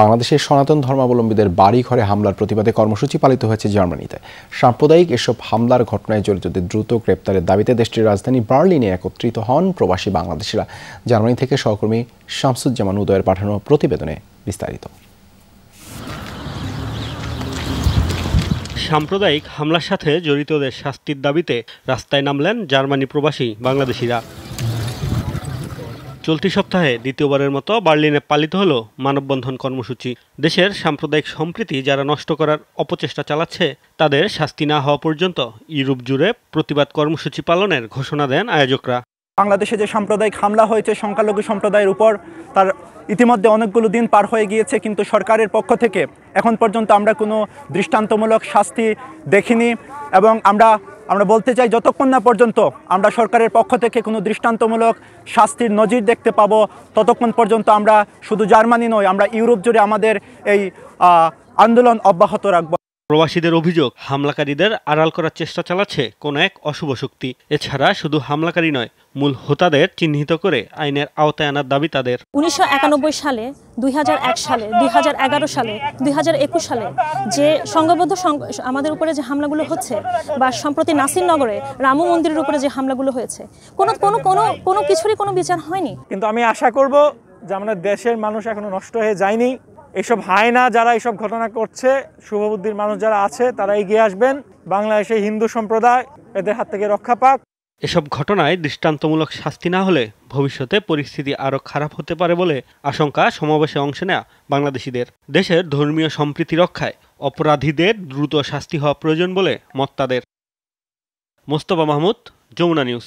বাংলাদেশের সনাতন ধর্মাবলম্বীদের বাড়ি ঘরে হামলার প্রতিবাদে কর্মসূচি পালিত হয়েছে জার্মানিতে সাম্প্রদায়িক এসব হামলার ঘটনায় জড়িতদের দ্রুত গ্রেপ্তারের দাবিতে দেশটির রাজধানী বার্লিনে একত্রিত হন প্রবাসী বাংলাদেশিরা জার্মানি থেকে সহকর্মী শামসুজ্জামান উদয়ের পাঠানো প্রতিবেদনে বিস্তারিত সাম্প্রদায়িক হামলার সাথে জড়িতদের শাস্তির দাবিতে রাস্তায় নামলেন জার্মানি প্রবাসী বাংলাদেশিরা চলতি সপ্তাহে দ্বিতীয়বারের মতো বার্লিনে পালিত হলো মানববন্ধন কর্মসূচি দেশের সাম্প্রদায়িক সম্প্রীতি যারা নষ্ট করার অপচেষ্টা চালাচ্ছে তাদের শাস্তি না হওয়া পর্যন্ত ইউরোপ জুড়ে প্রতিবাদ কর্মসূচি পালনের ঘোষণা দেন আয়োজকরা বাংলাদেশে যে সাম্প্রদায়িক হামলা হয়েছে সংখ্যালঘু সম্প্রদায়ের উপর তার ইতিমধ্যে অনেকগুলো দিন পার হয়ে গিয়েছে কিন্তু সরকারের পক্ষ থেকে এখন পর্যন্ত আমরা কোনো দৃষ্টান্তমূলক শাস্তি দেখিনি এবং আমরা আমরা বলতে চাই যতক্ষণ না পর্যন্ত আমরা সরকারের পক্ষ থেকে কোনো দৃষ্টান্তমূলক শাস্তির নজির দেখতে পাব ততক্ষণ পর্যন্ত আমরা শুধু জার্মানি নয় আমরা ইউরোপ জুড়ে আমাদের এই আন্দোলন অব্যাহত রাখব প্রবাসীদের অভিযোগ হামলাকারীদের আড়াল করার চেষ্টা চালাচ্ছে কোনো এক অশুভ শক্তি এছাড়া শুধু হামলাকারী নয় মূল হোতাদের চিহ্নিত করে আইনের আওতায় আনার দাবি তাদের উনিশশো সালে দুই সালে দুই সালে দুই সালে যে সংঘবদ্ধ আমাদের উপরে যে হামলাগুলো হচ্ছে বা সম্প্রতি নাসিরনগরে রামু মন্দিরের উপরে যে হামলাগুলো হয়েছে কোনো কোনো কোনো কোনো কিছুরই কোনো বিচার হয়নি কিন্তু আমি আশা করব যে আমাদের দেশের মানুষ এখনো নষ্ট হয়ে যায়নি এসব হায়না যারা এসব ঘটনা করছে শুভবুদ্ধির মানুষ যারা আছে তারা এগিয়ে আসবেন বাংলাদেশে হিন্দু সম্প্রদায় এদের হাত থেকে রক্ষা পাক এসব ঘটনায় দৃষ্টান্তমূলক শাস্তি না হলে ভবিষ্যতে পরিস্থিতি আরও খারাপ হতে পারে বলে আশঙ্কা সমাবেশে অংশ নেয়া বাংলাদেশিদের দেশের ধর্মীয় সম্প্রীতি রক্ষায় অপরাধীদের দ্রুত শাস্তি হওয়া প্রয়োজন বলে মত তাদের মোস্তফা মাহমুদ যমুনা নিউজ